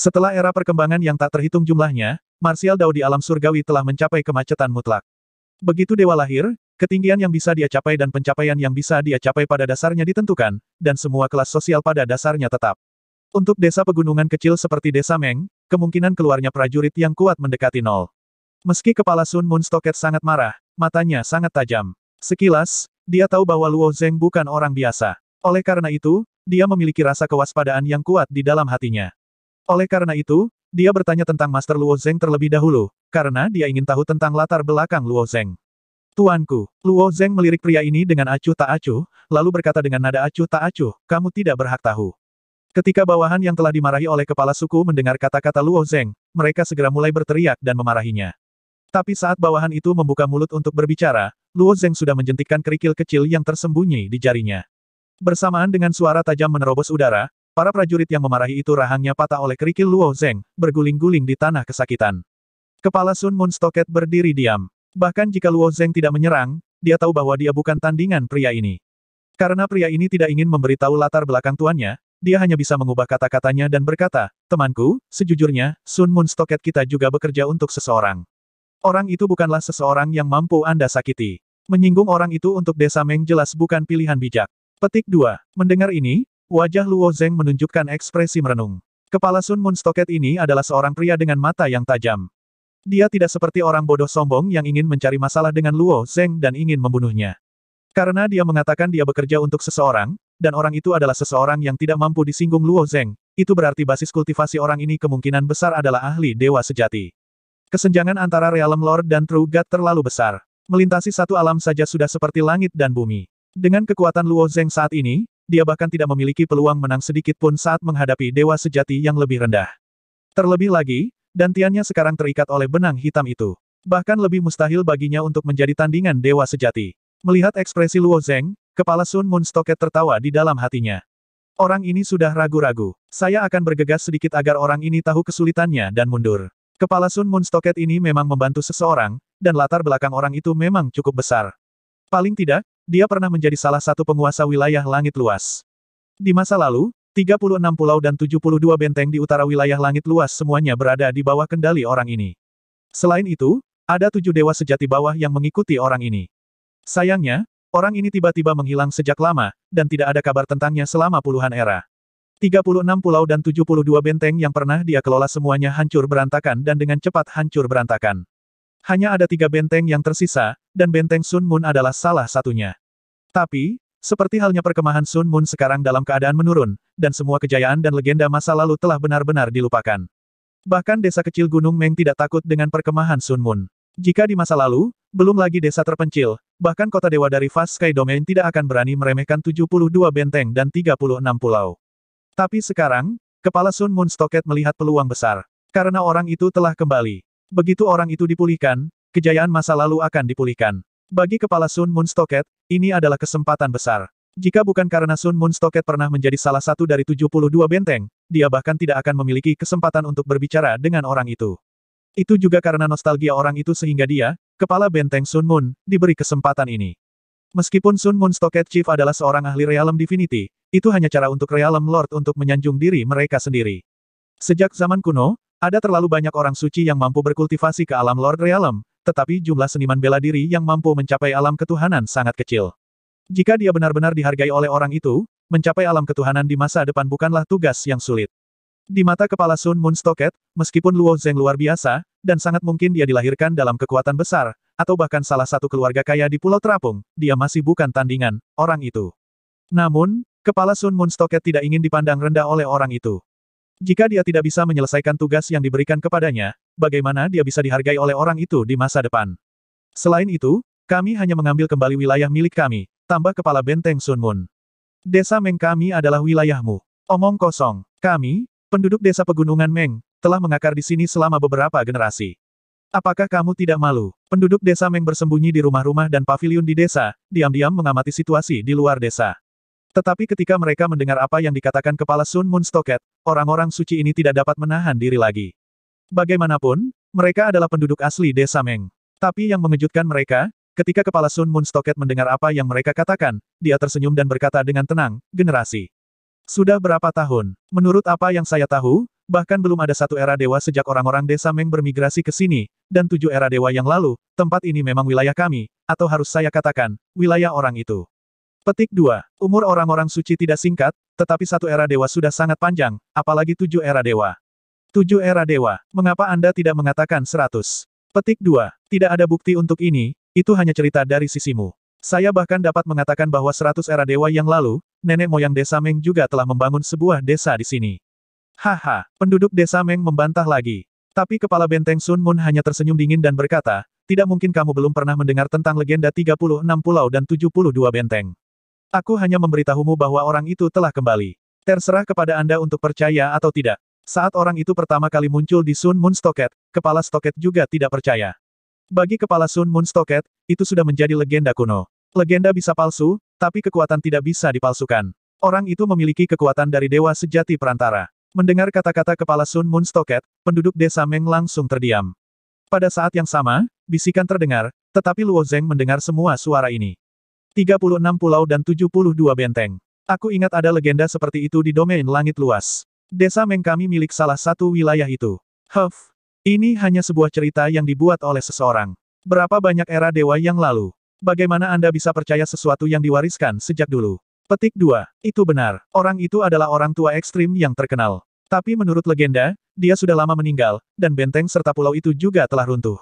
Setelah era perkembangan yang tak terhitung jumlahnya, Marsial Dao di alam surgawi telah mencapai kemacetan mutlak. Begitu dewa lahir, ketinggian yang bisa dia capai dan pencapaian yang bisa dia capai pada dasarnya ditentukan, dan semua kelas sosial pada dasarnya tetap. Untuk desa pegunungan kecil seperti desa Meng, kemungkinan keluarnya prajurit yang kuat mendekati nol. Meski kepala Sun Moon Stoket sangat marah, matanya sangat tajam. Sekilas, dia tahu bahwa Luo Zeng bukan orang biasa. Oleh karena itu, dia memiliki rasa kewaspadaan yang kuat di dalam hatinya. Oleh karena itu, dia bertanya tentang Master Luo Zeng terlebih dahulu, karena dia ingin tahu tentang latar belakang Luo Zeng. Tuanku, Luo Zeng melirik pria ini dengan acuh tak acuh, lalu berkata dengan nada acuh tak acuh, kamu tidak berhak tahu. Ketika bawahan yang telah dimarahi oleh kepala suku mendengar kata-kata Luo Zeng, mereka segera mulai berteriak dan memarahinya. Tapi saat bawahan itu membuka mulut untuk berbicara, Luo Zeng sudah menjentikkan kerikil kecil yang tersembunyi di jarinya. Bersamaan dengan suara tajam menerobos udara, Para prajurit yang memarahi itu rahangnya patah oleh kerikil Luo Zeng, berguling-guling di tanah kesakitan. Kepala Sun Moon Moonstocket berdiri diam. Bahkan jika Luo Zeng tidak menyerang, dia tahu bahwa dia bukan tandingan pria ini. Karena pria ini tidak ingin memberitahu latar belakang tuannya, dia hanya bisa mengubah kata-katanya dan berkata, Temanku, sejujurnya, Sun Moon Moonstocket kita juga bekerja untuk seseorang. Orang itu bukanlah seseorang yang mampu Anda sakiti. Menyinggung orang itu untuk desa Meng jelas bukan pilihan bijak. Petik 2. Mendengar ini, Wajah Luo Zeng menunjukkan ekspresi merenung. Kepala Sun Moon Stocket ini adalah seorang pria dengan mata yang tajam. Dia tidak seperti orang bodoh sombong yang ingin mencari masalah dengan Luo Zeng dan ingin membunuhnya. Karena dia mengatakan dia bekerja untuk seseorang, dan orang itu adalah seseorang yang tidak mampu disinggung Luo Zeng, itu berarti basis kultivasi orang ini kemungkinan besar adalah ahli dewa sejati. Kesenjangan antara Realm Lord dan True God terlalu besar. Melintasi satu alam saja sudah seperti langit dan bumi. Dengan kekuatan Luo Zeng saat ini, dia bahkan tidak memiliki peluang menang sedikit pun saat menghadapi dewa sejati yang lebih rendah. Terlebih lagi, dantiannya sekarang terikat oleh benang hitam itu. Bahkan lebih mustahil baginya untuk menjadi tandingan dewa sejati. Melihat ekspresi Luo Zeng, kepala Sun Moon Stoket tertawa di dalam hatinya. Orang ini sudah ragu-ragu. Saya akan bergegas sedikit agar orang ini tahu kesulitannya dan mundur. Kepala Sun Moon Stoket ini memang membantu seseorang, dan latar belakang orang itu memang cukup besar. Paling tidak, dia pernah menjadi salah satu penguasa wilayah langit luas. Di masa lalu, 36 pulau dan 72 benteng di utara wilayah langit luas semuanya berada di bawah kendali orang ini. Selain itu, ada tujuh dewa sejati bawah yang mengikuti orang ini. Sayangnya, orang ini tiba-tiba menghilang sejak lama, dan tidak ada kabar tentangnya selama puluhan era. 36 pulau dan 72 benteng yang pernah dia kelola semuanya hancur berantakan dan dengan cepat hancur berantakan. Hanya ada tiga benteng yang tersisa, dan benteng Sun Moon adalah salah satunya. Tapi, seperti halnya perkemahan Sun Moon sekarang dalam keadaan menurun, dan semua kejayaan dan legenda masa lalu telah benar-benar dilupakan. Bahkan desa kecil Gunung Meng tidak takut dengan perkemahan Sun Moon. Jika di masa lalu, belum lagi desa terpencil, bahkan kota dewa dari Fast Sky Domain tidak akan berani meremehkan 72 benteng dan 36 pulau. Tapi sekarang, kepala Sun Moon Stocket melihat peluang besar. Karena orang itu telah kembali. Begitu orang itu dipulihkan, kejayaan masa lalu akan dipulihkan. Bagi kepala Sun Moon Stocket, ini adalah kesempatan besar. Jika bukan karena Sun Moon Stocket pernah menjadi salah satu dari 72 benteng, dia bahkan tidak akan memiliki kesempatan untuk berbicara dengan orang itu. Itu juga karena nostalgia orang itu sehingga dia, kepala benteng Sun Moon, diberi kesempatan ini. Meskipun Sun Moon Stocket Chief adalah seorang ahli Realm Divinity, itu hanya cara untuk Realm Lord untuk menyanjung diri mereka sendiri. Sejak zaman kuno, ada terlalu banyak orang suci yang mampu berkultivasi ke alam Lord Realm, tetapi jumlah seniman bela diri yang mampu mencapai alam ketuhanan sangat kecil. Jika dia benar-benar dihargai oleh orang itu, mencapai alam ketuhanan di masa depan bukanlah tugas yang sulit. Di mata kepala Sun Moon Moonstocket, meskipun Luo Zeng luar biasa, dan sangat mungkin dia dilahirkan dalam kekuatan besar, atau bahkan salah satu keluarga kaya di Pulau Terapung, dia masih bukan tandingan, orang itu. Namun, kepala Sun Moon Moonstocket tidak ingin dipandang rendah oleh orang itu. Jika dia tidak bisa menyelesaikan tugas yang diberikan kepadanya, bagaimana dia bisa dihargai oleh orang itu di masa depan? Selain itu, kami hanya mengambil kembali wilayah milik kami, tambah kepala benteng Sun Moon. Desa Meng kami adalah wilayahmu. Omong kosong. Kami, penduduk desa pegunungan Meng, telah mengakar di sini selama beberapa generasi. Apakah kamu tidak malu? Penduduk desa Meng bersembunyi di rumah-rumah dan paviliun di desa, diam-diam mengamati situasi di luar desa. Tetapi ketika mereka mendengar apa yang dikatakan kepala Sun Moon Stoket, orang-orang suci ini tidak dapat menahan diri lagi. Bagaimanapun, mereka adalah penduduk asli desa Meng. Tapi yang mengejutkan mereka, ketika kepala Sun Moon Stoket mendengar apa yang mereka katakan, dia tersenyum dan berkata dengan tenang, generasi. Sudah berapa tahun? Menurut apa yang saya tahu, bahkan belum ada satu era dewa sejak orang-orang desa Meng bermigrasi ke sini, dan tujuh era dewa yang lalu, tempat ini memang wilayah kami, atau harus saya katakan, wilayah orang itu. Petik 2. Umur orang-orang suci tidak singkat, tetapi satu era dewa sudah sangat panjang, apalagi tujuh era dewa. Tujuh era dewa, mengapa Anda tidak mengatakan seratus? Petik 2. Tidak ada bukti untuk ini, itu hanya cerita dari sisimu. Saya bahkan dapat mengatakan bahwa seratus era dewa yang lalu, nenek moyang desa Meng juga telah membangun sebuah desa di sini. Haha, penduduk desa Meng membantah lagi. Tapi kepala benteng Sun Moon hanya tersenyum dingin dan berkata, tidak mungkin kamu belum pernah mendengar tentang legenda 36 pulau dan 72 benteng. Aku hanya memberitahumu bahwa orang itu telah kembali. Terserah kepada Anda untuk percaya atau tidak. Saat orang itu pertama kali muncul di Sun Moon Stocket, kepala Stocket juga tidak percaya. Bagi kepala Sun Moon Stocket, itu sudah menjadi legenda kuno. Legenda bisa palsu, tapi kekuatan tidak bisa dipalsukan. Orang itu memiliki kekuatan dari dewa sejati perantara. Mendengar kata-kata kepala Sun Moon Stocket, penduduk desa Meng langsung terdiam. Pada saat yang sama, bisikan terdengar, tetapi Luo Zeng mendengar semua suara ini. 36 pulau dan 72 benteng. Aku ingat ada legenda seperti itu di domain langit luas. Desa Mengkami milik salah satu wilayah itu. Huff. Ini hanya sebuah cerita yang dibuat oleh seseorang. Berapa banyak era dewa yang lalu? Bagaimana Anda bisa percaya sesuatu yang diwariskan sejak dulu? Petik 2. Itu benar. Orang itu adalah orang tua ekstrim yang terkenal. Tapi menurut legenda, dia sudah lama meninggal, dan benteng serta pulau itu juga telah runtuh.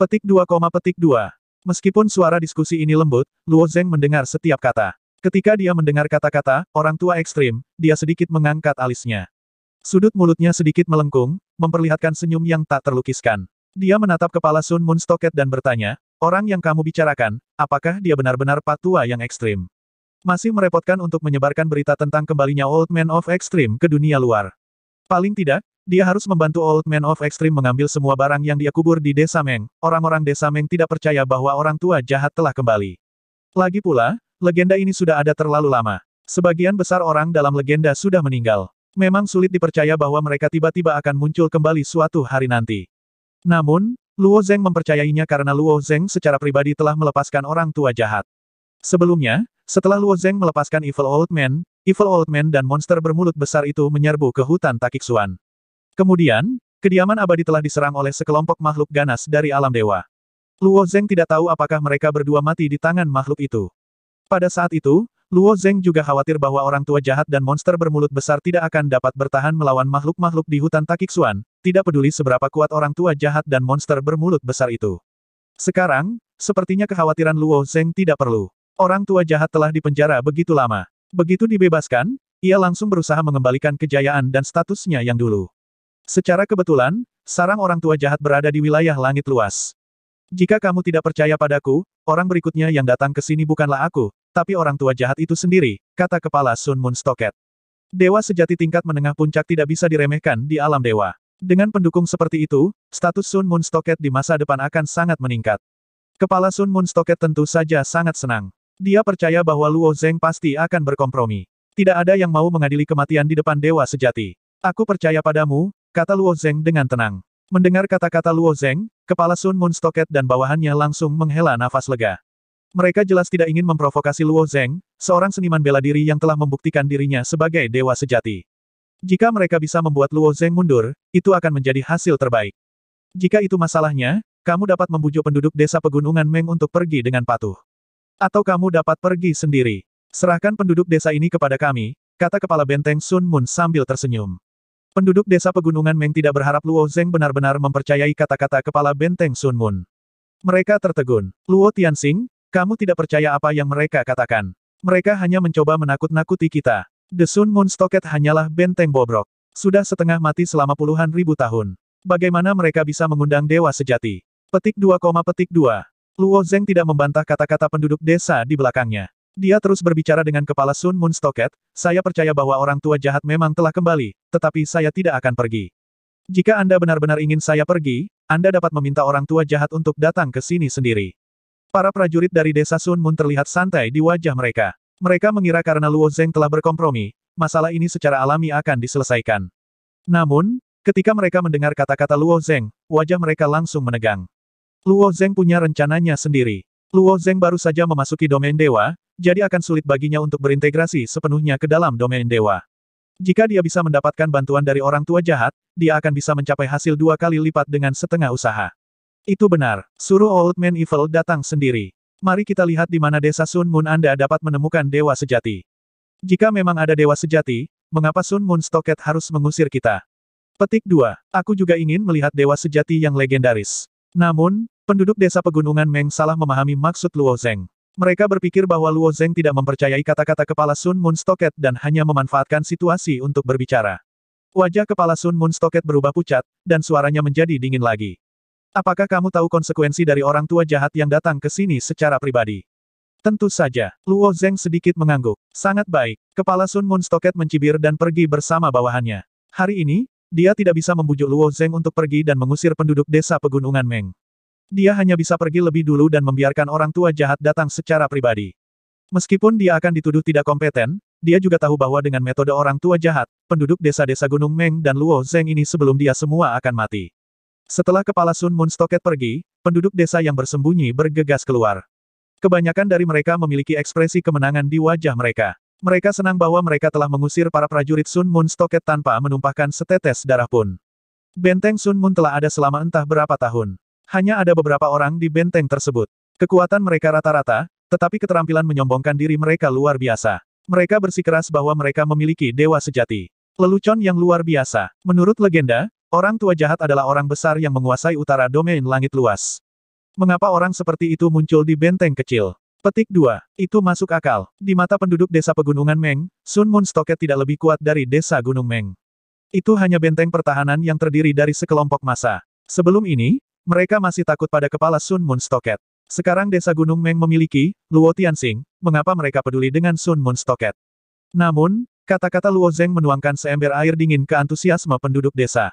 Petik 2, petik 2. Meskipun suara diskusi ini lembut, Luo Zeng mendengar setiap kata. Ketika dia mendengar kata-kata, orang tua ekstrim, dia sedikit mengangkat alisnya. Sudut mulutnya sedikit melengkung, memperlihatkan senyum yang tak terlukiskan. Dia menatap kepala Sun Moon Stoket dan bertanya, orang yang kamu bicarakan, apakah dia benar-benar patua yang ekstrim? Masih merepotkan untuk menyebarkan berita tentang kembalinya Old Man of Extreme ke dunia luar. Paling tidak, dia harus membantu Old Man of Extreme mengambil semua barang yang dia kubur di Desa Meng. Orang-orang Desa Meng tidak percaya bahwa orang tua jahat telah kembali. Lagi pula, legenda ini sudah ada terlalu lama. Sebagian besar orang dalam legenda sudah meninggal. Memang sulit dipercaya bahwa mereka tiba-tiba akan muncul kembali suatu hari nanti. Namun, Luo Zeng mempercayainya karena Luo Zeng secara pribadi telah melepaskan orang tua jahat. Sebelumnya, setelah Luo Zeng melepaskan Evil Old Man, Evil Old Man dan monster bermulut besar itu menyerbu ke hutan Takiksuan. Kemudian, kediaman abadi telah diserang oleh sekelompok makhluk ganas dari alam dewa. Luo Zeng tidak tahu apakah mereka berdua mati di tangan makhluk itu. Pada saat itu, Luo Zeng juga khawatir bahwa orang tua jahat dan monster bermulut besar tidak akan dapat bertahan melawan makhluk-makhluk di hutan Takiksuan, tidak peduli seberapa kuat orang tua jahat dan monster bermulut besar itu. Sekarang, sepertinya kekhawatiran Luo Zeng tidak perlu. Orang tua jahat telah dipenjara begitu lama. Begitu dibebaskan, ia langsung berusaha mengembalikan kejayaan dan statusnya yang dulu. Secara kebetulan, sarang orang tua jahat berada di wilayah langit luas. Jika kamu tidak percaya padaku, orang berikutnya yang datang ke sini bukanlah aku, tapi orang tua jahat itu sendiri, kata kepala Sun Moon Stoket. Dewa sejati tingkat menengah puncak tidak bisa diremehkan di alam dewa. Dengan pendukung seperti itu, status Sun Moon Stoket di masa depan akan sangat meningkat. Kepala Sun Moon Stoket tentu saja sangat senang. Dia percaya bahwa Luo Zeng pasti akan berkompromi. Tidak ada yang mau mengadili kematian di depan dewa sejati. Aku percaya padamu, kata Luo Zeng dengan tenang. Mendengar kata-kata Luo Zeng, kepala Sun Moon Stocket dan bawahannya langsung menghela nafas lega. Mereka jelas tidak ingin memprovokasi Luo Zeng, seorang seniman bela diri yang telah membuktikan dirinya sebagai dewa sejati. Jika mereka bisa membuat Luo Zeng mundur, itu akan menjadi hasil terbaik. Jika itu masalahnya, kamu dapat membujuk penduduk desa pegunungan Meng untuk pergi dengan patuh. Atau kamu dapat pergi sendiri. Serahkan penduduk desa ini kepada kami, kata kepala benteng Sun Moon sambil tersenyum. Penduduk desa pegunungan Meng tidak berharap Luo Zeng benar-benar mempercayai kata-kata kepala benteng Sun Moon. Mereka tertegun. Luo Tianxing, kamu tidak percaya apa yang mereka katakan. Mereka hanya mencoba menakut-nakuti kita. The Sun Moon Stocket hanyalah benteng bobrok. Sudah setengah mati selama puluhan ribu tahun. Bagaimana mereka bisa mengundang dewa sejati? Petik 2, petik 2. Luo Zeng tidak membantah kata-kata penduduk desa di belakangnya. Dia terus berbicara dengan kepala Sun Moon Stoket, saya percaya bahwa orang tua jahat memang telah kembali, tetapi saya tidak akan pergi. Jika Anda benar-benar ingin saya pergi, Anda dapat meminta orang tua jahat untuk datang ke sini sendiri. Para prajurit dari desa Sun Moon terlihat santai di wajah mereka. Mereka mengira karena Luo Zeng telah berkompromi, masalah ini secara alami akan diselesaikan. Namun, ketika mereka mendengar kata-kata Luo Zeng, wajah mereka langsung menegang. Luo Zeng punya rencananya sendiri. Luo Zeng baru saja memasuki domain dewa, jadi akan sulit baginya untuk berintegrasi sepenuhnya ke dalam domain dewa. Jika dia bisa mendapatkan bantuan dari orang tua jahat, dia akan bisa mencapai hasil dua kali lipat dengan setengah usaha. Itu benar, suruh Old Man Evil datang sendiri. Mari kita lihat di mana desa Sun Moon Anda dapat menemukan dewa sejati. Jika memang ada dewa sejati, mengapa Sun Moon Stocket harus mengusir kita? Petik 2. Aku juga ingin melihat dewa sejati yang legendaris. Namun, penduduk desa pegunungan Meng salah memahami maksud Luo Zeng. Mereka berpikir bahwa Luo Zeng tidak mempercayai kata-kata kepala Sun Moon Moonstocket dan hanya memanfaatkan situasi untuk berbicara. Wajah kepala Sun Moon Moonstocket berubah pucat, dan suaranya menjadi dingin lagi. Apakah kamu tahu konsekuensi dari orang tua jahat yang datang ke sini secara pribadi? Tentu saja, Luo Zeng sedikit mengangguk. Sangat baik, kepala Sun Moon Moonstocket mencibir dan pergi bersama bawahannya. Hari ini, dia tidak bisa membujuk Luo Zeng untuk pergi dan mengusir penduduk desa pegunungan Meng. Dia hanya bisa pergi lebih dulu dan membiarkan orang tua jahat datang secara pribadi. Meskipun dia akan dituduh tidak kompeten, dia juga tahu bahwa dengan metode orang tua jahat, penduduk desa-desa Gunung Meng dan Luo Zeng ini sebelum dia semua akan mati. Setelah kepala Sun Moon Moonstocket pergi, penduduk desa yang bersembunyi bergegas keluar. Kebanyakan dari mereka memiliki ekspresi kemenangan di wajah mereka. Mereka senang bahwa mereka telah mengusir para prajurit Sun Moon Moonstocket tanpa menumpahkan setetes darah pun. Benteng Sun Moon telah ada selama entah berapa tahun. Hanya ada beberapa orang di benteng tersebut. Kekuatan mereka rata-rata, tetapi keterampilan menyombongkan diri mereka luar biasa. Mereka bersikeras bahwa mereka memiliki dewa sejati. Lelucon yang luar biasa. Menurut legenda, orang tua jahat adalah orang besar yang menguasai utara domain langit luas. Mengapa orang seperti itu muncul di benteng kecil? Petik 2. Itu masuk akal. Di mata penduduk desa pegunungan Meng, Sun Moon Stoket tidak lebih kuat dari desa Gunung Meng. Itu hanya benteng pertahanan yang terdiri dari sekelompok massa. Sebelum ini, mereka masih takut pada kepala Sun Moon Stocket. Sekarang desa Gunung Meng memiliki, Luo Tianxing, mengapa mereka peduli dengan Sun Moon Stocket? Namun, kata-kata Luo Zeng menuangkan seember air dingin ke antusiasme penduduk desa.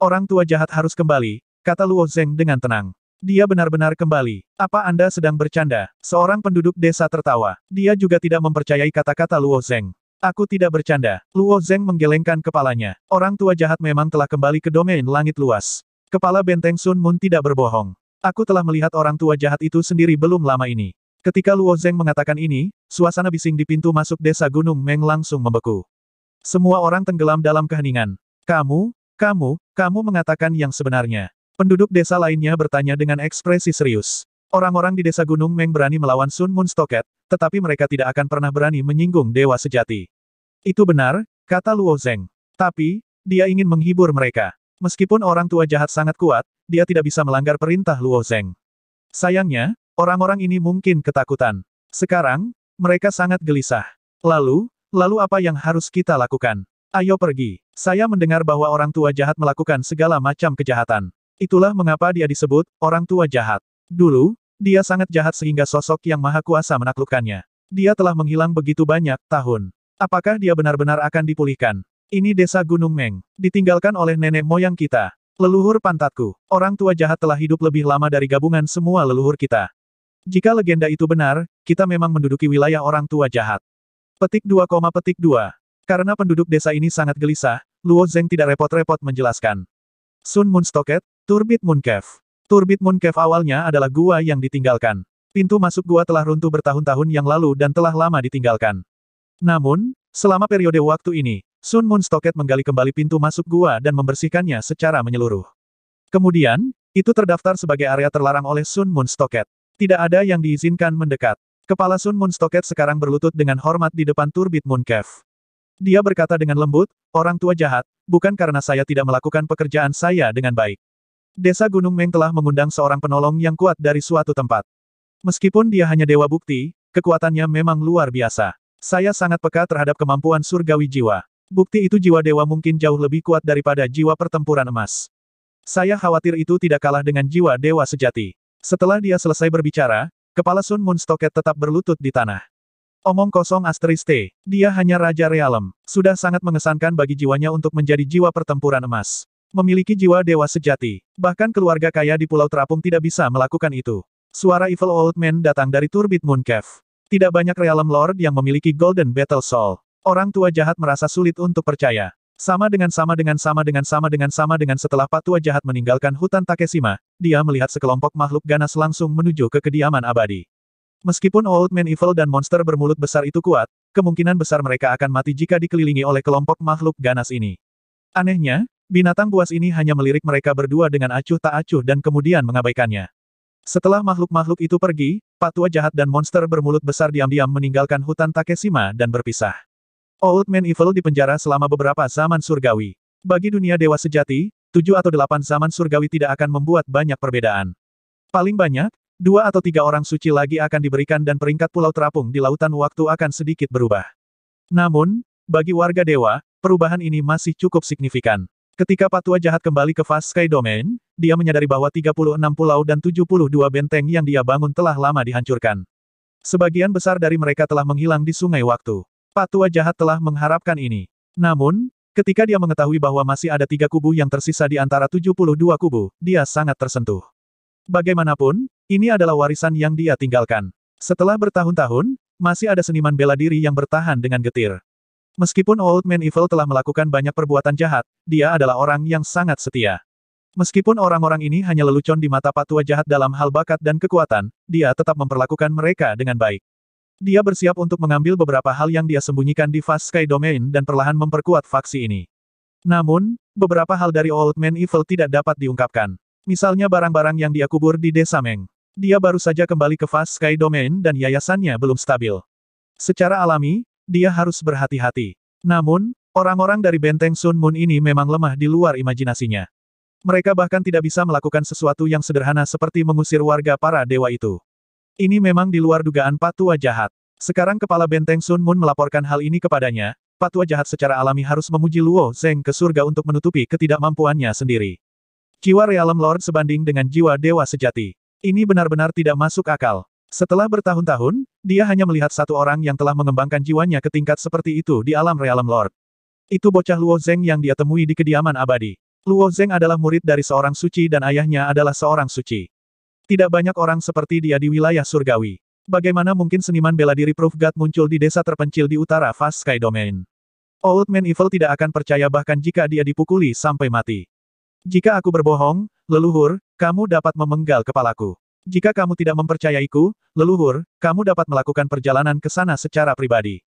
Orang tua jahat harus kembali, kata Luo Zeng dengan tenang. Dia benar-benar kembali. Apa Anda sedang bercanda? Seorang penduduk desa tertawa. Dia juga tidak mempercayai kata-kata Luo Zeng. Aku tidak bercanda. Luo Zeng menggelengkan kepalanya. Orang tua jahat memang telah kembali ke domain langit luas. Kepala benteng Sun Moon tidak berbohong. Aku telah melihat orang tua jahat itu sendiri belum lama ini. Ketika Luo Zeng mengatakan ini, suasana bising di pintu masuk desa Gunung Meng langsung membeku. Semua orang tenggelam dalam keheningan. Kamu, kamu, kamu mengatakan yang sebenarnya. Penduduk desa lainnya bertanya dengan ekspresi serius. Orang-orang di desa Gunung Meng berani melawan Sun Moon Stoket, tetapi mereka tidak akan pernah berani menyinggung dewa sejati. Itu benar, kata Luo Zeng. Tapi, dia ingin menghibur mereka. Meskipun orang tua jahat sangat kuat, dia tidak bisa melanggar perintah Luo Zeng. Sayangnya, orang-orang ini mungkin ketakutan. Sekarang, mereka sangat gelisah. Lalu, lalu apa yang harus kita lakukan? Ayo pergi. Saya mendengar bahwa orang tua jahat melakukan segala macam kejahatan. Itulah mengapa dia disebut orang tua jahat. Dulu, dia sangat jahat sehingga sosok yang maha kuasa menaklukkannya. Dia telah menghilang begitu banyak tahun. Apakah dia benar-benar akan dipulihkan? Ini desa Gunung Meng. Ditinggalkan oleh nenek moyang kita. Leluhur pantatku, orang tua jahat telah hidup lebih lama dari gabungan semua leluhur kita. Jika legenda itu benar, kita memang menduduki wilayah orang tua jahat. Petik 2, petik 2. Karena penduduk desa ini sangat gelisah, Luo Zeng tidak repot-repot menjelaskan. Sun Moon Moonstocket, Turbit Mooncave. Turbit Mooncave awalnya adalah gua yang ditinggalkan. Pintu masuk gua telah runtuh bertahun-tahun yang lalu dan telah lama ditinggalkan. Namun, Selama periode waktu ini, Sun Moon Stoket menggali kembali pintu masuk gua dan membersihkannya secara menyeluruh. Kemudian, itu terdaftar sebagai area terlarang oleh Sun Moon Stoket. Tidak ada yang diizinkan mendekat. Kepala Sun Moon Stoket sekarang berlutut dengan hormat di depan Turbit Moon Cave. Dia berkata dengan lembut, orang tua jahat, bukan karena saya tidak melakukan pekerjaan saya dengan baik. Desa Gunung Meng telah mengundang seorang penolong yang kuat dari suatu tempat. Meskipun dia hanya dewa bukti, kekuatannya memang luar biasa. Saya sangat peka terhadap kemampuan surgawi jiwa. Bukti itu jiwa dewa mungkin jauh lebih kuat daripada jiwa pertempuran emas. Saya khawatir itu tidak kalah dengan jiwa dewa sejati. Setelah dia selesai berbicara, kepala Sun Moon Stoket tetap berlutut di tanah. Omong kosong asteris T, dia hanya Raja Realem. Sudah sangat mengesankan bagi jiwanya untuk menjadi jiwa pertempuran emas. Memiliki jiwa dewa sejati. Bahkan keluarga kaya di Pulau Terapung tidak bisa melakukan itu. Suara Evil Old Man datang dari Turbit Moon Cave. Tidak banyak realm lord yang memiliki Golden Battle Soul. Orang tua jahat merasa sulit untuk percaya. Sama dengan sama dengan sama dengan sama dengan sama dengan setelah tua jahat meninggalkan hutan Takeshima, dia melihat sekelompok makhluk ganas langsung menuju ke kediaman abadi. Meskipun Old Man Evil dan monster bermulut besar itu kuat, kemungkinan besar mereka akan mati jika dikelilingi oleh kelompok makhluk ganas ini. Anehnya, binatang buas ini hanya melirik mereka berdua dengan acuh tak acuh dan kemudian mengabaikannya. Setelah makhluk-makhluk itu pergi, patua jahat dan monster bermulut besar diam-diam meninggalkan hutan Takeshima dan berpisah. Old Man Evil dipenjara selama beberapa zaman surgawi. Bagi dunia dewa sejati, tujuh atau delapan zaman surgawi tidak akan membuat banyak perbedaan. Paling banyak, dua atau tiga orang suci lagi akan diberikan dan peringkat pulau terapung di lautan waktu akan sedikit berubah. Namun, bagi warga dewa, perubahan ini masih cukup signifikan. Ketika Patua Jahat kembali ke Fast Sky Domain, dia menyadari bahwa 36 pulau dan 72 benteng yang dia bangun telah lama dihancurkan. Sebagian besar dari mereka telah menghilang di sungai waktu. Patua Jahat telah mengharapkan ini. Namun, ketika dia mengetahui bahwa masih ada tiga kubu yang tersisa di antara 72 kubu, dia sangat tersentuh. Bagaimanapun, ini adalah warisan yang dia tinggalkan. Setelah bertahun-tahun, masih ada seniman bela diri yang bertahan dengan getir. Meskipun Old Man Evil telah melakukan banyak perbuatan jahat, dia adalah orang yang sangat setia. Meskipun orang-orang ini hanya lelucon di mata patua jahat dalam hal bakat dan kekuatan, dia tetap memperlakukan mereka dengan baik. Dia bersiap untuk mengambil beberapa hal yang dia sembunyikan di Fast Sky Domain dan perlahan memperkuat faksi ini. Namun, beberapa hal dari Old Man Evil tidak dapat diungkapkan. Misalnya barang-barang yang dia kubur di Desa Meng. Dia baru saja kembali ke Fast Sky Domain dan yayasannya belum stabil. Secara alami, dia harus berhati-hati. Namun, orang-orang dari benteng Sun Moon ini memang lemah di luar imajinasinya. Mereka bahkan tidak bisa melakukan sesuatu yang sederhana seperti mengusir warga para dewa itu. Ini memang di luar dugaan patua jahat. Sekarang kepala benteng Sun Moon melaporkan hal ini kepadanya, patua jahat secara alami harus memuji Luo Zeng ke surga untuk menutupi ketidakmampuannya sendiri. Jiwa Realm Lord sebanding dengan jiwa dewa sejati. Ini benar-benar tidak masuk akal. Setelah bertahun-tahun, dia hanya melihat satu orang yang telah mengembangkan jiwanya ke tingkat seperti itu di alam realm Lord. Itu bocah Luo Zeng yang dia temui di kediaman abadi. Luo Zeng adalah murid dari seorang suci dan ayahnya adalah seorang suci. Tidak banyak orang seperti dia di wilayah surgawi. Bagaimana mungkin seniman bela diri Proof God muncul di desa terpencil di utara Fast Sky Domain? Old Man Evil tidak akan percaya bahkan jika dia dipukuli sampai mati. Jika aku berbohong, leluhur, kamu dapat memenggal kepalaku. Jika kamu tidak mempercayaiku, leluhur, kamu dapat melakukan perjalanan ke sana secara pribadi.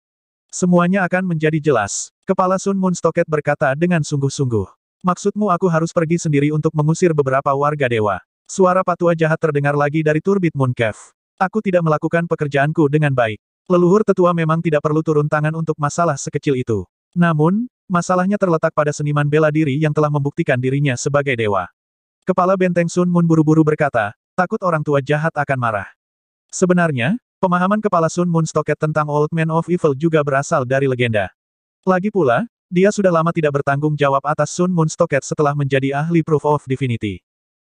Semuanya akan menjadi jelas. Kepala Sun Moon Stoket berkata dengan sungguh-sungguh. Maksudmu aku harus pergi sendiri untuk mengusir beberapa warga dewa. Suara patua jahat terdengar lagi dari turbit Moon Cave. Aku tidak melakukan pekerjaanku dengan baik. Leluhur tetua memang tidak perlu turun tangan untuk masalah sekecil itu. Namun, masalahnya terletak pada seniman bela diri yang telah membuktikan dirinya sebagai dewa. Kepala Benteng Sun Moon buru-buru berkata, Takut orang tua jahat akan marah. Sebenarnya, pemahaman kepala Sun Moon Stoket tentang Old Man of Evil juga berasal dari legenda. Lagi pula, dia sudah lama tidak bertanggung jawab atas Sun Moon Stoket setelah menjadi ahli Proof of Divinity.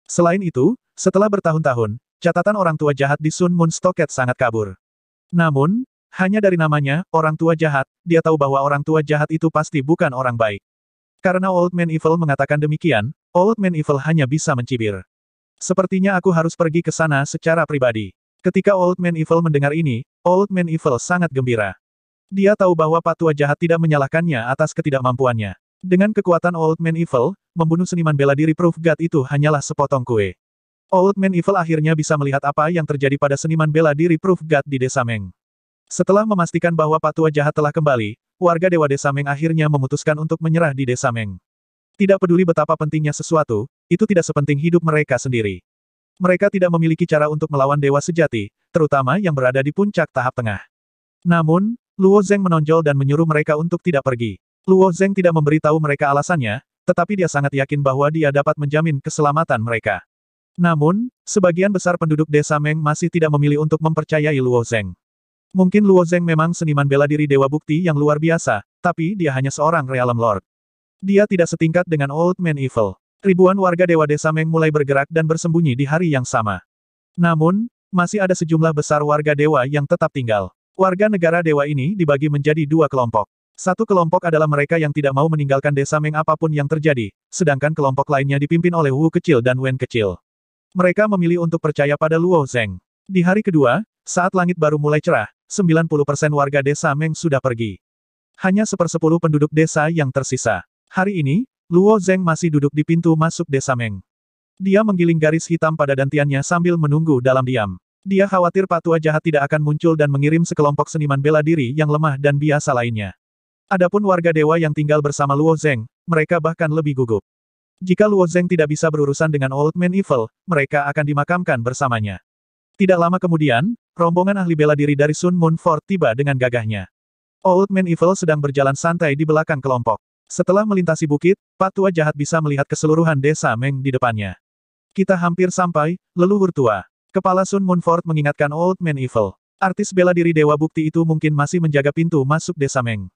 Selain itu, setelah bertahun-tahun, catatan orang tua jahat di Sun Moon Stoket sangat kabur. Namun, hanya dari namanya, orang tua jahat, dia tahu bahwa orang tua jahat itu pasti bukan orang baik. Karena Old Man Evil mengatakan demikian, Old Man Evil hanya bisa mencibir. Sepertinya aku harus pergi ke sana secara pribadi. Ketika Old Man Evil mendengar ini, Old Man Evil sangat gembira. Dia tahu bahwa patua jahat tidak menyalahkannya atas ketidakmampuannya. Dengan kekuatan Old Man Evil, membunuh seniman bela diri Proof God itu hanyalah sepotong kue. Old Man Evil akhirnya bisa melihat apa yang terjadi pada seniman bela diri Proof God di Desa Meng. Setelah memastikan bahwa patua jahat telah kembali, warga Dewa Desa Meng akhirnya memutuskan untuk menyerah di Desa Meng. Tidak peduli betapa pentingnya sesuatu, itu tidak sepenting hidup mereka sendiri. Mereka tidak memiliki cara untuk melawan dewa sejati, terutama yang berada di puncak tahap tengah. Namun, Luo Zeng menonjol dan menyuruh mereka untuk tidak pergi. Luo Zeng tidak memberitahu mereka alasannya, tetapi dia sangat yakin bahwa dia dapat menjamin keselamatan mereka. Namun, sebagian besar penduduk desa Meng masih tidak memilih untuk mempercayai Luo Zeng. Mungkin Luo Zeng memang seniman bela diri Dewa Bukti yang luar biasa, tapi dia hanya seorang Realm Lord. Dia tidak setingkat dengan Old Man Evil. Ribuan warga Dewa Desa Meng mulai bergerak dan bersembunyi di hari yang sama. Namun, masih ada sejumlah besar warga dewa yang tetap tinggal. Warga negara dewa ini dibagi menjadi dua kelompok. Satu kelompok adalah mereka yang tidak mau meninggalkan desa Meng apapun yang terjadi, sedangkan kelompok lainnya dipimpin oleh Wu kecil dan Wen kecil. Mereka memilih untuk percaya pada Luo Zeng. Di hari kedua, saat langit baru mulai cerah, 90% warga desa Meng sudah pergi. Hanya sepersepuluh penduduk desa yang tersisa. Hari ini, Luo Zeng masih duduk di pintu masuk desa Meng. Dia menggiling garis hitam pada dantiannya sambil menunggu dalam diam. Dia khawatir patua jahat tidak akan muncul dan mengirim sekelompok seniman bela diri yang lemah dan biasa lainnya. Adapun warga dewa yang tinggal bersama Luo Zeng, mereka bahkan lebih gugup. Jika Luo Zeng tidak bisa berurusan dengan Old Man Evil, mereka akan dimakamkan bersamanya. Tidak lama kemudian, rombongan ahli bela diri dari Sun Moon Fort tiba dengan gagahnya. Old Man Evil sedang berjalan santai di belakang kelompok. Setelah melintasi bukit, Pak Tua jahat bisa melihat keseluruhan desa Meng di depannya. Kita hampir sampai, leluhur tua. Kepala Sun Moonford mengingatkan Old Man Evil. Artis bela diri Dewa Bukti itu mungkin masih menjaga pintu masuk desa Meng.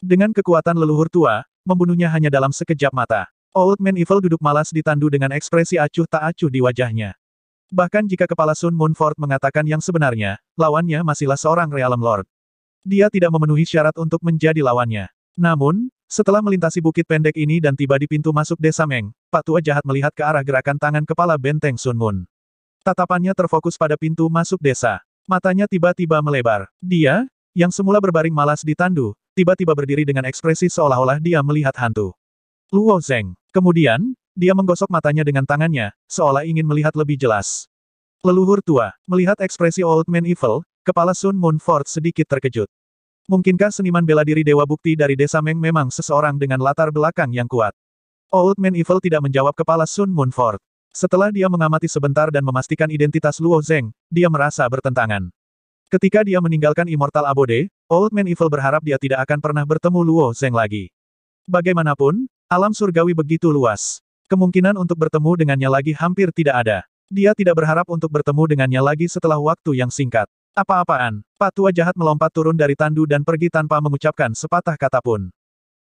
Dengan kekuatan leluhur tua, membunuhnya hanya dalam sekejap mata. Old Man Evil duduk malas ditandu dengan ekspresi acuh tak acuh di wajahnya. Bahkan jika kepala Sun Moonford mengatakan yang sebenarnya, lawannya masihlah seorang Realm Lord. Dia tidak memenuhi syarat untuk menjadi lawannya. Namun, setelah melintasi bukit pendek ini dan tiba di pintu masuk desa Meng, Pak Tua jahat melihat ke arah gerakan tangan kepala benteng Sun Moon. Tatapannya terfokus pada pintu masuk desa. Matanya tiba-tiba melebar. Dia, yang semula berbaring malas di tandu, tiba-tiba berdiri dengan ekspresi seolah-olah dia melihat hantu. Luo Zeng. Kemudian, dia menggosok matanya dengan tangannya, seolah ingin melihat lebih jelas. Leluhur tua, melihat ekspresi Old Man Evil, kepala Sun Moon Fort sedikit terkejut. Mungkinkah seniman bela diri Dewa Bukti dari Desa Meng memang seseorang dengan latar belakang yang kuat? Oh, Old Man Evil tidak menjawab kepala Sun Moonford. Setelah dia mengamati sebentar dan memastikan identitas Luo Zeng, dia merasa bertentangan. Ketika dia meninggalkan Immortal Abode, Old Man Evil berharap dia tidak akan pernah bertemu Luo Zeng lagi. Bagaimanapun, alam surgawi begitu luas. Kemungkinan untuk bertemu dengannya lagi hampir tidak ada. Dia tidak berharap untuk bertemu dengannya lagi setelah waktu yang singkat. Apa-apaan, tua jahat melompat turun dari tandu dan pergi tanpa mengucapkan sepatah kata pun.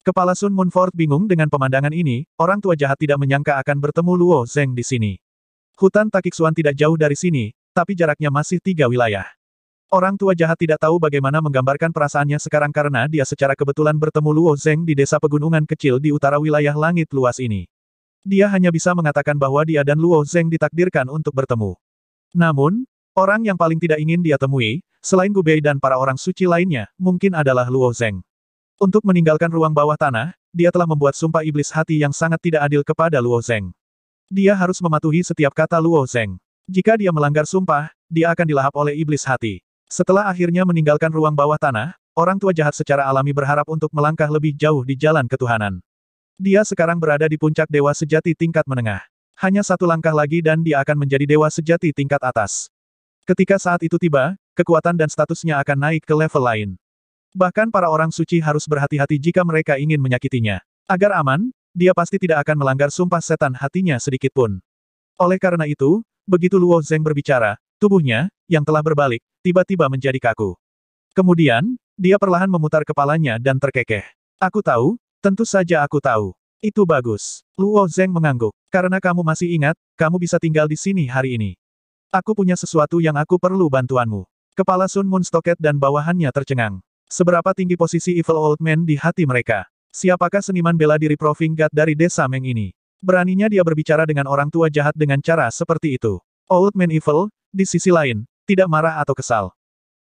Kepala Sun Moonford bingung dengan pemandangan ini, orang tua jahat tidak menyangka akan bertemu Luo Zeng di sini. Hutan Takiksuan tidak jauh dari sini, tapi jaraknya masih tiga wilayah. Orang tua jahat tidak tahu bagaimana menggambarkan perasaannya sekarang karena dia secara kebetulan bertemu Luo Zeng di desa pegunungan kecil di utara wilayah langit luas ini. Dia hanya bisa mengatakan bahwa dia dan Luo Zeng ditakdirkan untuk bertemu. Namun, Orang yang paling tidak ingin dia temui, selain Gubei dan para orang suci lainnya, mungkin adalah Luo Zeng. Untuk meninggalkan ruang bawah tanah, dia telah membuat sumpah iblis hati yang sangat tidak adil kepada Luo Zeng. Dia harus mematuhi setiap kata Luo Zeng. Jika dia melanggar sumpah, dia akan dilahap oleh iblis hati. Setelah akhirnya meninggalkan ruang bawah tanah, orang tua jahat secara alami berharap untuk melangkah lebih jauh di jalan ketuhanan. Dia sekarang berada di puncak dewa sejati tingkat menengah. Hanya satu langkah lagi dan dia akan menjadi dewa sejati tingkat atas. Ketika saat itu tiba, kekuatan dan statusnya akan naik ke level lain. Bahkan para orang suci harus berhati-hati jika mereka ingin menyakitinya. Agar aman, dia pasti tidak akan melanggar sumpah setan hatinya sedikit pun. Oleh karena itu, begitu Luo Zeng berbicara, tubuhnya, yang telah berbalik, tiba-tiba menjadi kaku. Kemudian, dia perlahan memutar kepalanya dan terkekeh. Aku tahu, tentu saja aku tahu. Itu bagus. Luo Zeng mengangguk. Karena kamu masih ingat, kamu bisa tinggal di sini hari ini. Aku punya sesuatu yang aku perlu bantuanmu. Kepala Sun Moon Stocket dan bawahannya tercengang. Seberapa tinggi posisi Evil Old Man di hati mereka? Siapakah seniman bela diri God dari desa Meng ini? Beraninya dia berbicara dengan orang tua jahat dengan cara seperti itu. Old Man Evil, di sisi lain, tidak marah atau kesal.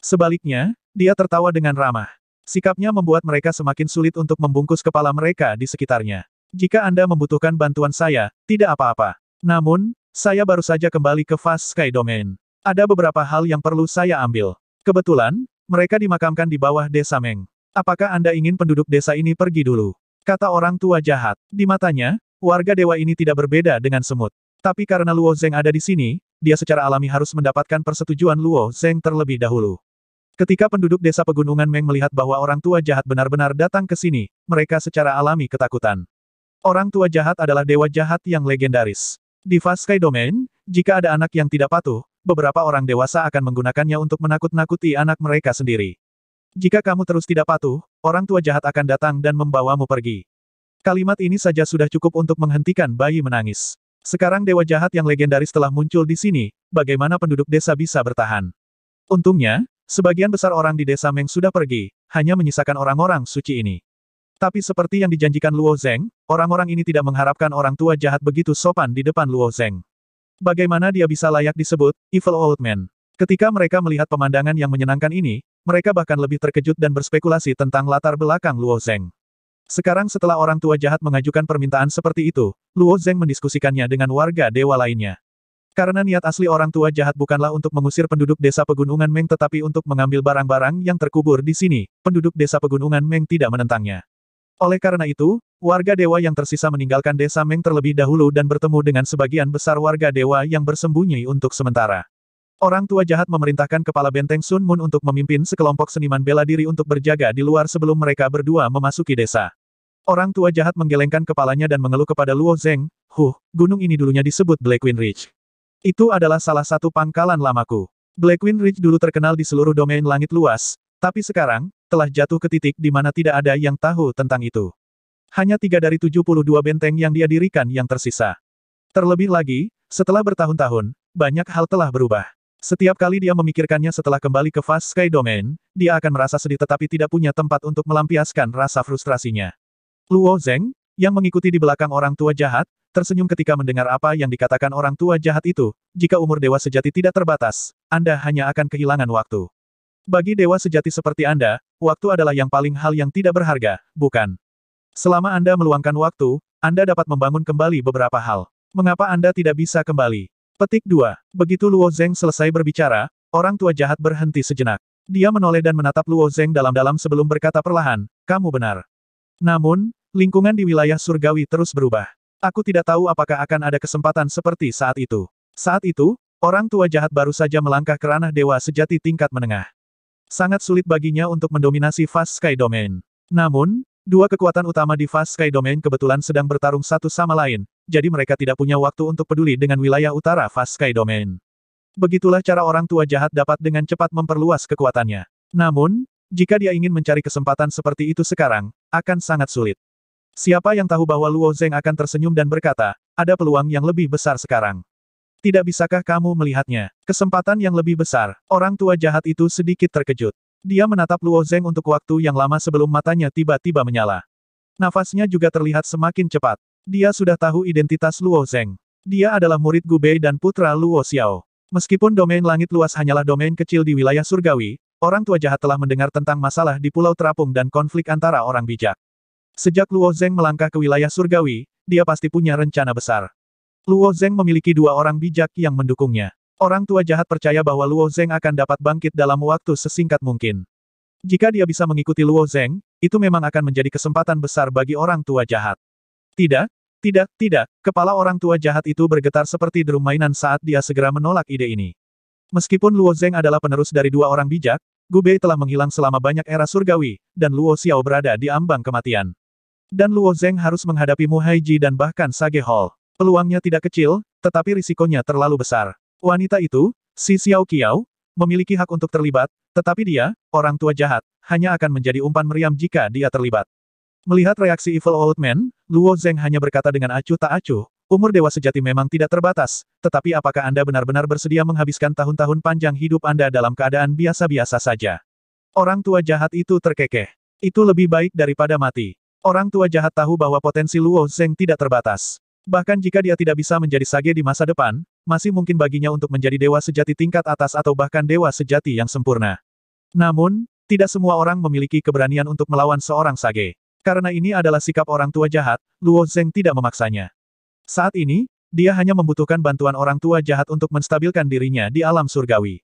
Sebaliknya, dia tertawa dengan ramah. Sikapnya membuat mereka semakin sulit untuk membungkus kepala mereka di sekitarnya. Jika Anda membutuhkan bantuan saya, tidak apa-apa. Namun, saya baru saja kembali ke Fast Sky Domain. Ada beberapa hal yang perlu saya ambil. Kebetulan, mereka dimakamkan di bawah desa Meng. Apakah Anda ingin penduduk desa ini pergi dulu? Kata orang tua jahat. Di matanya, warga dewa ini tidak berbeda dengan semut. Tapi karena Luo Zeng ada di sini, dia secara alami harus mendapatkan persetujuan Luo Zeng terlebih dahulu. Ketika penduduk desa pegunungan Meng melihat bahwa orang tua jahat benar-benar datang ke sini, mereka secara alami ketakutan. Orang tua jahat adalah dewa jahat yang legendaris. Di Sky Domain, jika ada anak yang tidak patuh, beberapa orang dewasa akan menggunakannya untuk menakut-nakuti anak mereka sendiri. Jika kamu terus tidak patuh, orang tua jahat akan datang dan membawamu pergi. Kalimat ini saja sudah cukup untuk menghentikan bayi menangis. Sekarang dewa jahat yang legendaris telah muncul di sini, bagaimana penduduk desa bisa bertahan? Untungnya, sebagian besar orang di desa Meng sudah pergi, hanya menyisakan orang-orang suci ini. Tapi seperti yang dijanjikan Luo Zeng, orang-orang ini tidak mengharapkan orang tua jahat begitu sopan di depan Luo Zeng. Bagaimana dia bisa layak disebut, Evil Old Man? Ketika mereka melihat pemandangan yang menyenangkan ini, mereka bahkan lebih terkejut dan berspekulasi tentang latar belakang Luo Zeng. Sekarang setelah orang tua jahat mengajukan permintaan seperti itu, Luo Zeng mendiskusikannya dengan warga dewa lainnya. Karena niat asli orang tua jahat bukanlah untuk mengusir penduduk desa pegunungan Meng tetapi untuk mengambil barang-barang yang terkubur di sini, penduduk desa pegunungan Meng tidak menentangnya. Oleh karena itu, warga dewa yang tersisa meninggalkan desa Meng terlebih dahulu dan bertemu dengan sebagian besar warga dewa yang bersembunyi untuk sementara. Orang tua jahat memerintahkan kepala benteng Sun Moon untuk memimpin sekelompok seniman bela diri untuk berjaga di luar sebelum mereka berdua memasuki desa. Orang tua jahat menggelengkan kepalanya dan mengeluh kepada Luo Zeng, Huh, gunung ini dulunya disebut Blackwind Ridge. Itu adalah salah satu pangkalan lamaku. Blackwind Ridge dulu terkenal di seluruh domain langit luas, tapi sekarang, telah jatuh ke titik di mana tidak ada yang tahu tentang itu. Hanya tiga dari 72 benteng yang dia dirikan yang tersisa. Terlebih lagi, setelah bertahun-tahun, banyak hal telah berubah. Setiap kali dia memikirkannya setelah kembali ke Fast Sky Domain, dia akan merasa sedih tetapi tidak punya tempat untuk melampiaskan rasa frustrasinya. Luo Zeng, yang mengikuti di belakang orang tua jahat, tersenyum ketika mendengar apa yang dikatakan orang tua jahat itu, jika umur dewa sejati tidak terbatas, Anda hanya akan kehilangan waktu. Bagi dewa sejati seperti Anda, waktu adalah yang paling hal yang tidak berharga, bukan? Selama Anda meluangkan waktu, Anda dapat membangun kembali beberapa hal. Mengapa Anda tidak bisa kembali? Petik 2. Begitu Luo Zeng selesai berbicara, orang tua jahat berhenti sejenak. Dia menoleh dan menatap Luo Zeng dalam-dalam sebelum berkata perlahan, kamu benar. Namun, lingkungan di wilayah surgawi terus berubah. Aku tidak tahu apakah akan ada kesempatan seperti saat itu. Saat itu, orang tua jahat baru saja melangkah ke ranah dewa sejati tingkat menengah. Sangat sulit baginya untuk mendominasi Fast Sky Domain. Namun, dua kekuatan utama di Fast Sky Domain kebetulan sedang bertarung satu sama lain, jadi mereka tidak punya waktu untuk peduli dengan wilayah utara Fast Sky Domain. Begitulah cara orang tua jahat dapat dengan cepat memperluas kekuatannya. Namun, jika dia ingin mencari kesempatan seperti itu sekarang, akan sangat sulit. Siapa yang tahu bahwa Luo Zeng akan tersenyum dan berkata, ada peluang yang lebih besar sekarang. Tidak bisakah kamu melihatnya? Kesempatan yang lebih besar. Orang tua jahat itu sedikit terkejut. Dia menatap Luo Zeng untuk waktu yang lama sebelum matanya tiba-tiba menyala. Nafasnya juga terlihat semakin cepat. Dia sudah tahu identitas Luo Zeng. Dia adalah murid Gubei dan putra Luo Xiao. Meskipun domain langit luas hanyalah domain kecil di wilayah surgawi, orang tua jahat telah mendengar tentang masalah di Pulau Terapung dan konflik antara orang bijak. Sejak Luo Zeng melangkah ke wilayah surgawi, dia pasti punya rencana besar. Luo Zeng memiliki dua orang bijak yang mendukungnya. Orang tua jahat percaya bahwa Luo Zeng akan dapat bangkit dalam waktu sesingkat mungkin. Jika dia bisa mengikuti Luo Zeng, itu memang akan menjadi kesempatan besar bagi orang tua jahat. Tidak, tidak, tidak, kepala orang tua jahat itu bergetar seperti drum mainan saat dia segera menolak ide ini. Meskipun Luo Zeng adalah penerus dari dua orang bijak, Gubei telah menghilang selama banyak era surgawi, dan Luo Xiao berada di ambang kematian. Dan Luo Zeng harus menghadapi Mu Haiji dan bahkan Sage Hall. Peluangnya tidak kecil, tetapi risikonya terlalu besar. Wanita itu, si Xiao Qiao, memiliki hak untuk terlibat, tetapi dia, orang tua jahat, hanya akan menjadi umpan meriam jika dia terlibat. Melihat reaksi Evil Old Man, Luo Zeng hanya berkata dengan acuh tak acuh, umur dewa sejati memang tidak terbatas, tetapi apakah Anda benar-benar bersedia menghabiskan tahun-tahun panjang hidup Anda dalam keadaan biasa-biasa saja? Orang tua jahat itu terkekeh. Itu lebih baik daripada mati. Orang tua jahat tahu bahwa potensi Luo Zeng tidak terbatas. Bahkan jika dia tidak bisa menjadi sage di masa depan, masih mungkin baginya untuk menjadi dewa sejati tingkat atas atau bahkan dewa sejati yang sempurna. Namun, tidak semua orang memiliki keberanian untuk melawan seorang sage. Karena ini adalah sikap orang tua jahat, Luo Zeng tidak memaksanya. Saat ini, dia hanya membutuhkan bantuan orang tua jahat untuk menstabilkan dirinya di alam surgawi.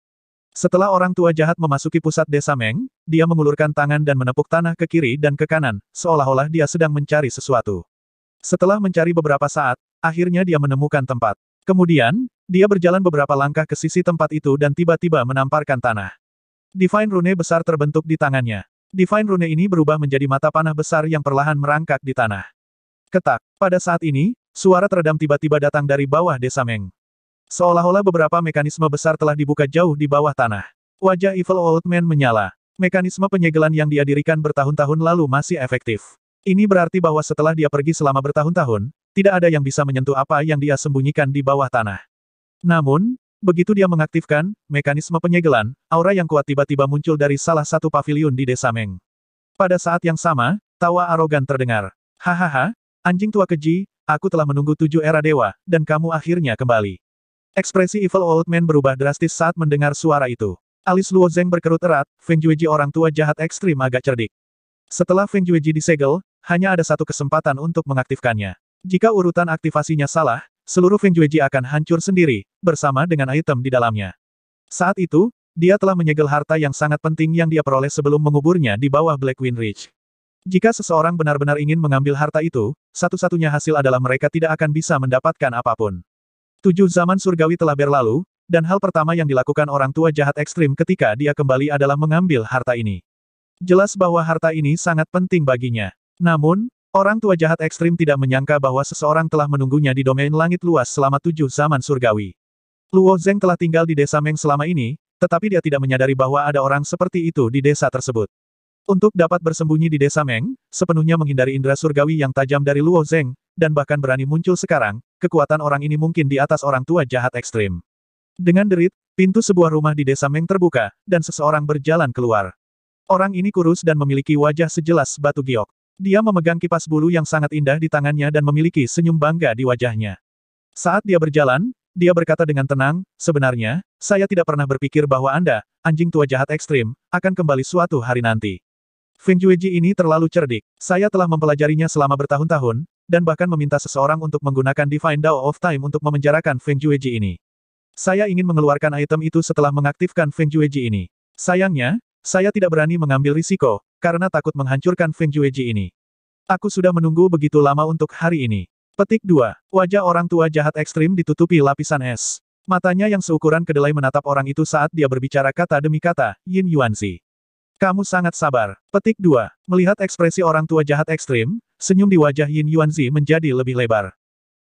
Setelah orang tua jahat memasuki pusat desa Meng, dia mengulurkan tangan dan menepuk tanah ke kiri dan ke kanan, seolah-olah dia sedang mencari sesuatu. Setelah mencari beberapa saat, akhirnya dia menemukan tempat. Kemudian, dia berjalan beberapa langkah ke sisi tempat itu dan tiba-tiba menamparkan tanah. Divine Rune besar terbentuk di tangannya. Divine Rune ini berubah menjadi mata panah besar yang perlahan merangkak di tanah. Ketak. Pada saat ini, suara teredam tiba-tiba datang dari bawah desa Meng. Seolah-olah beberapa mekanisme besar telah dibuka jauh di bawah tanah. Wajah Evil Old Man menyala. Mekanisme penyegelan yang dia bertahun-tahun lalu masih efektif. Ini berarti bahwa setelah dia pergi selama bertahun-tahun, tidak ada yang bisa menyentuh apa yang dia sembunyikan di bawah tanah. Namun, begitu dia mengaktifkan mekanisme penyegelan, aura yang kuat tiba-tiba muncul dari salah satu paviliun di desa Meng. Pada saat yang sama, tawa arogan terdengar. Hahaha, anjing tua keji, aku telah menunggu tujuh era dewa, dan kamu akhirnya kembali. Ekspresi Evil Old Man berubah drastis saat mendengar suara itu. Alis Luo Zeng berkerut erat, Feng Jueji orang tua jahat ekstrim agak cerdik. Setelah Feng Jueji disegel, hanya ada satu kesempatan untuk mengaktifkannya. Jika urutan aktivasinya salah, seluruh Feng Jueji akan hancur sendiri, bersama dengan item di dalamnya. Saat itu, dia telah menyegel harta yang sangat penting yang dia peroleh sebelum menguburnya di bawah Black Wind Ridge. Jika seseorang benar-benar ingin mengambil harta itu, satu-satunya hasil adalah mereka tidak akan bisa mendapatkan apapun. Tujuh zaman surgawi telah berlalu, dan hal pertama yang dilakukan orang tua jahat ekstrim ketika dia kembali adalah mengambil harta ini. Jelas bahwa harta ini sangat penting baginya. Namun, orang tua jahat ekstrim tidak menyangka bahwa seseorang telah menunggunya di domain langit luas selama tujuh zaman surgawi. Luo Zeng telah tinggal di desa Meng selama ini, tetapi dia tidak menyadari bahwa ada orang seperti itu di desa tersebut. Untuk dapat bersembunyi di desa Meng, sepenuhnya menghindari indera surgawi yang tajam dari Luo Zeng, dan bahkan berani muncul sekarang, kekuatan orang ini mungkin di atas orang tua jahat ekstrim. Dengan derit, pintu sebuah rumah di desa Meng terbuka, dan seseorang berjalan keluar. Orang ini kurus dan memiliki wajah sejelas batu giok. Dia memegang kipas bulu yang sangat indah di tangannya dan memiliki senyum bangga di wajahnya. Saat dia berjalan, dia berkata dengan tenang, sebenarnya, saya tidak pernah berpikir bahwa Anda, anjing tua jahat ekstrim, akan kembali suatu hari nanti. Feng Jueji ini terlalu cerdik. Saya telah mempelajarinya selama bertahun-tahun, dan bahkan meminta seseorang untuk menggunakan Divine Dao of Time untuk memenjarakan Feng Jueji ini. Saya ingin mengeluarkan item itu setelah mengaktifkan Feng Jueji ini. Sayangnya, saya tidak berani mengambil risiko, karena takut menghancurkan Feng Jueji ini. Aku sudah menunggu begitu lama untuk hari ini. Petik 2. Wajah orang tua jahat ekstrim ditutupi lapisan es. Matanya yang seukuran kedelai menatap orang itu saat dia berbicara kata demi kata, Yin Yuanzi. Kamu sangat sabar. Petik 2. Melihat ekspresi orang tua jahat ekstrim, senyum di wajah Yin Yuanzi menjadi lebih lebar.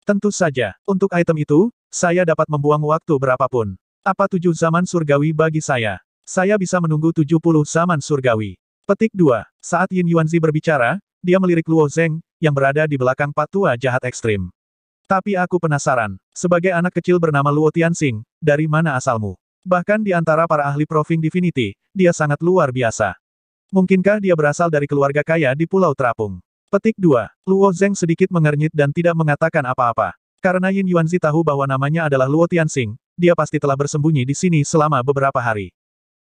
Tentu saja, untuk item itu, saya dapat membuang waktu berapapun. Apa tujuh zaman surgawi bagi saya? Saya bisa menunggu tujuh puluh zaman surgawi. Petik 2. Saat Yin Yuanzi berbicara, dia melirik Luo Zeng, yang berada di belakang patua jahat ekstrim. Tapi aku penasaran, sebagai anak kecil bernama Luo Tianxing, dari mana asalmu? Bahkan di antara para ahli Proving Divinity, dia sangat luar biasa. Mungkinkah dia berasal dari keluarga kaya di Pulau Terapung? Petik 2. Luo Zeng sedikit mengernyit dan tidak mengatakan apa-apa. Karena Yin Yuanzi tahu bahwa namanya adalah Luo Tianxing, dia pasti telah bersembunyi di sini selama beberapa hari.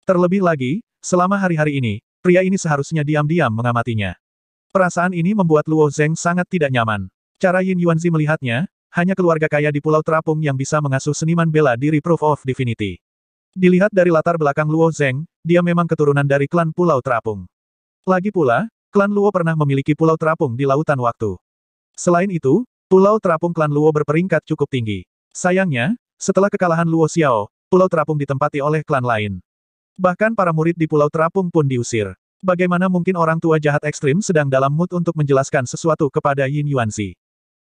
Terlebih lagi, selama hari-hari ini, pria ini seharusnya diam-diam mengamatinya. Perasaan ini membuat Luo Zeng sangat tidak nyaman. Cara Yin Yuanzi melihatnya, hanya keluarga kaya di Pulau Terapung yang bisa mengasuh seniman bela diri Proof of Divinity. Dilihat dari latar belakang Luo Zeng, dia memang keturunan dari klan Pulau Terapung. Lagi pula, klan Luo pernah memiliki Pulau Terapung di Lautan Waktu. Selain itu, Pulau Terapung klan Luo berperingkat cukup tinggi. Sayangnya, setelah kekalahan Luo Xiao, Pulau Terapung ditempati oleh klan lain. Bahkan para murid di Pulau Terapung pun diusir. Bagaimana mungkin orang tua jahat ekstrim sedang dalam mood untuk menjelaskan sesuatu kepada Yin Yuanzi?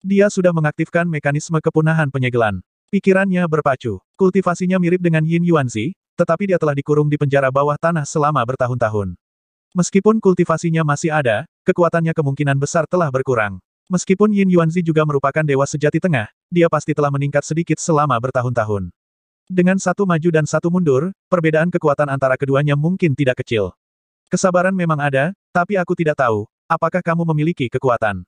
Dia sudah mengaktifkan mekanisme kepunahan penyegelan. Pikirannya berpacu. Kultivasinya mirip dengan Yin Yuanzi, tetapi dia telah dikurung di penjara bawah tanah selama bertahun-tahun. Meskipun kultivasinya masih ada, kekuatannya kemungkinan besar telah berkurang. Meskipun Yin Yuanzi juga merupakan dewa sejati tengah, dia pasti telah meningkat sedikit selama bertahun-tahun. Dengan satu maju dan satu mundur, perbedaan kekuatan antara keduanya mungkin tidak kecil. Kesabaran memang ada, tapi aku tidak tahu, apakah kamu memiliki kekuatan.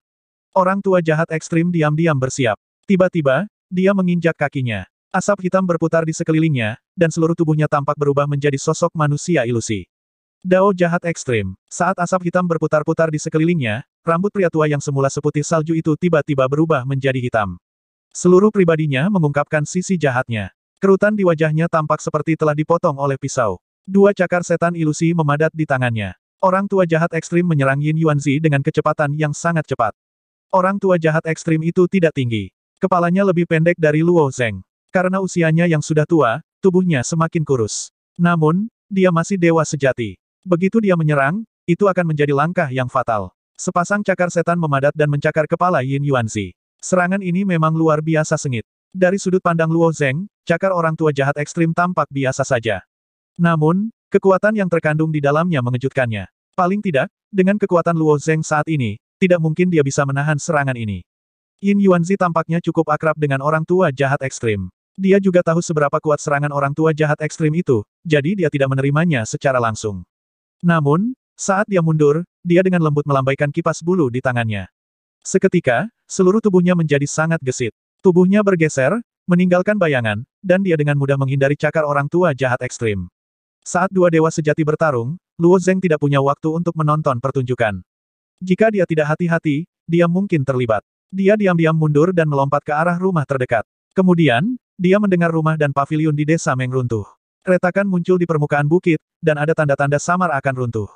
Orang tua jahat ekstrim diam-diam bersiap. Tiba-tiba, dia menginjak kakinya. Asap hitam berputar di sekelilingnya, dan seluruh tubuhnya tampak berubah menjadi sosok manusia ilusi. Dao jahat ekstrim. Saat asap hitam berputar-putar di sekelilingnya, rambut pria tua yang semula seputih salju itu tiba-tiba berubah menjadi hitam. Seluruh pribadinya mengungkapkan sisi jahatnya. Kerutan di wajahnya tampak seperti telah dipotong oleh pisau. Dua cakar setan ilusi memadat di tangannya. Orang tua jahat ekstrim menyerang Yin Yuanzi dengan kecepatan yang sangat cepat. Orang tua jahat ekstrim itu tidak tinggi. Kepalanya lebih pendek dari Luo Zeng. Karena usianya yang sudah tua, tubuhnya semakin kurus. Namun, dia masih dewa sejati. Begitu dia menyerang, itu akan menjadi langkah yang fatal. Sepasang cakar setan memadat dan mencakar kepala Yin Yuanzi. Serangan ini memang luar biasa sengit. Dari sudut pandang Luo Zeng, cakar orang tua jahat ekstrim tampak biasa saja. Namun, kekuatan yang terkandung di dalamnya mengejutkannya. Paling tidak, dengan kekuatan Luo Zeng saat ini, tidak mungkin dia bisa menahan serangan ini. Yin Yuanzi tampaknya cukup akrab dengan orang tua jahat ekstrim. Dia juga tahu seberapa kuat serangan orang tua jahat ekstrim itu, jadi dia tidak menerimanya secara langsung. Namun, saat dia mundur, dia dengan lembut melambaikan kipas bulu di tangannya. Seketika, seluruh tubuhnya menjadi sangat gesit. Tubuhnya bergeser, meninggalkan bayangan, dan dia dengan mudah menghindari cakar orang tua jahat ekstrim. Saat dua dewa sejati bertarung, Luo Zeng tidak punya waktu untuk menonton pertunjukan. Jika dia tidak hati-hati, dia mungkin terlibat. Dia diam-diam mundur dan melompat ke arah rumah terdekat. Kemudian, dia mendengar rumah dan pavilion di desa Meng runtuh. Retakan muncul di permukaan bukit, dan ada tanda-tanda samar akan runtuh.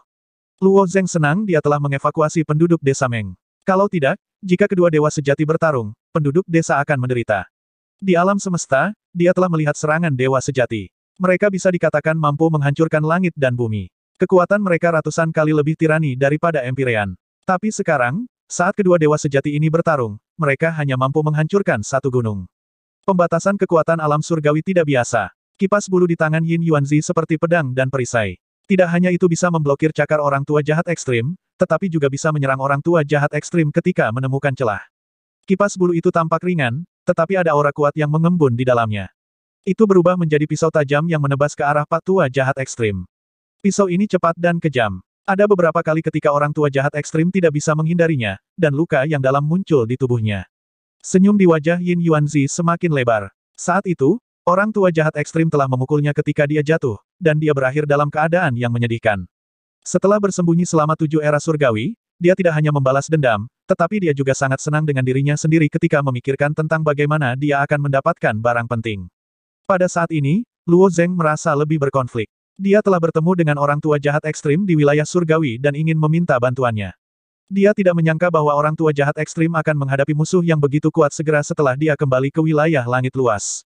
Luo Zeng senang dia telah mengevakuasi penduduk desa Meng. Kalau tidak, jika kedua dewa sejati bertarung, penduduk desa akan menderita. Di alam semesta, dia telah melihat serangan dewa sejati. Mereka bisa dikatakan mampu menghancurkan langit dan bumi. Kekuatan mereka ratusan kali lebih tirani daripada Empyrean. Tapi sekarang, saat kedua dewa sejati ini bertarung, mereka hanya mampu menghancurkan satu gunung. Pembatasan kekuatan alam surgawi tidak biasa. Kipas bulu di tangan Yin Yuanzi seperti pedang dan perisai. Tidak hanya itu bisa memblokir cakar orang tua jahat ekstrim, tetapi juga bisa menyerang orang tua jahat ekstrim ketika menemukan celah. Kipas bulu itu tampak ringan, tetapi ada aura kuat yang mengembun di dalamnya. Itu berubah menjadi pisau tajam yang menebas ke arah pak tua jahat ekstrim. Pisau ini cepat dan kejam. Ada beberapa kali ketika orang tua jahat ekstrim tidak bisa menghindarinya, dan luka yang dalam muncul di tubuhnya. Senyum di wajah Yin Yuanzi semakin lebar. Saat itu, orang tua jahat ekstrim telah memukulnya ketika dia jatuh, dan dia berakhir dalam keadaan yang menyedihkan. Setelah bersembunyi selama tujuh era surgawi, dia tidak hanya membalas dendam, tetapi dia juga sangat senang dengan dirinya sendiri ketika memikirkan tentang bagaimana dia akan mendapatkan barang penting. Pada saat ini, Luo Zeng merasa lebih berkonflik. Dia telah bertemu dengan orang tua jahat ekstrim di wilayah surgawi dan ingin meminta bantuannya. Dia tidak menyangka bahwa orang tua jahat ekstrim akan menghadapi musuh yang begitu kuat segera setelah dia kembali ke wilayah langit luas.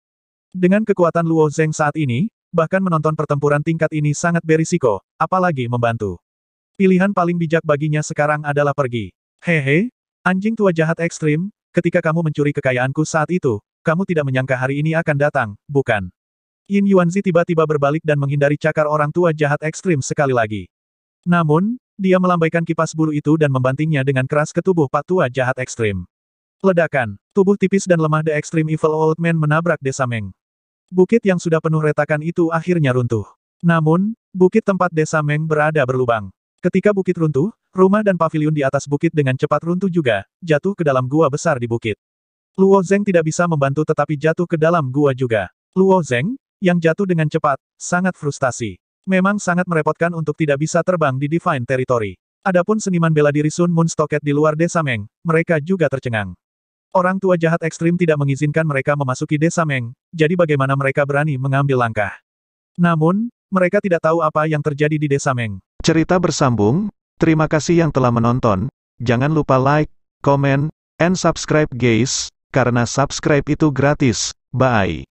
Dengan kekuatan Luo Zeng saat ini, bahkan menonton pertempuran tingkat ini sangat berisiko, apalagi membantu. Pilihan paling bijak baginya sekarang adalah pergi. Hehe, anjing tua jahat ekstrim, ketika kamu mencuri kekayaanku saat itu, kamu tidak menyangka hari ini akan datang, bukan? Yin Yuanzi tiba-tiba berbalik dan menghindari cakar orang tua jahat ekstrim sekali lagi. Namun, dia melambaikan kipas bulu itu dan membantingnya dengan keras ke tubuh Pak Tua jahat ekstrim. Ledakan, tubuh tipis dan lemah The Extreme Evil Old Man menabrak desa Meng. Bukit yang sudah penuh retakan itu akhirnya runtuh. Namun, bukit tempat desa Meng berada berlubang. Ketika bukit runtuh, rumah dan pavilion di atas bukit dengan cepat runtuh juga, jatuh ke dalam gua besar di bukit. Luo Zeng tidak bisa membantu tetapi jatuh ke dalam gua juga. Luo Zeng, yang jatuh dengan cepat, sangat frustasi. Memang sangat merepotkan untuk tidak bisa terbang di Divine Territory. Adapun seniman bela diri Sun Moon Stocket di luar desa Meng, mereka juga tercengang. Orang tua jahat ekstrim tidak mengizinkan mereka memasuki desa Meng, jadi bagaimana mereka berani mengambil langkah. Namun, mereka tidak tahu apa yang terjadi di desa Meng. Cerita bersambung, terima kasih yang telah menonton, jangan lupa like, comment, and subscribe guys, karena subscribe itu gratis, bye.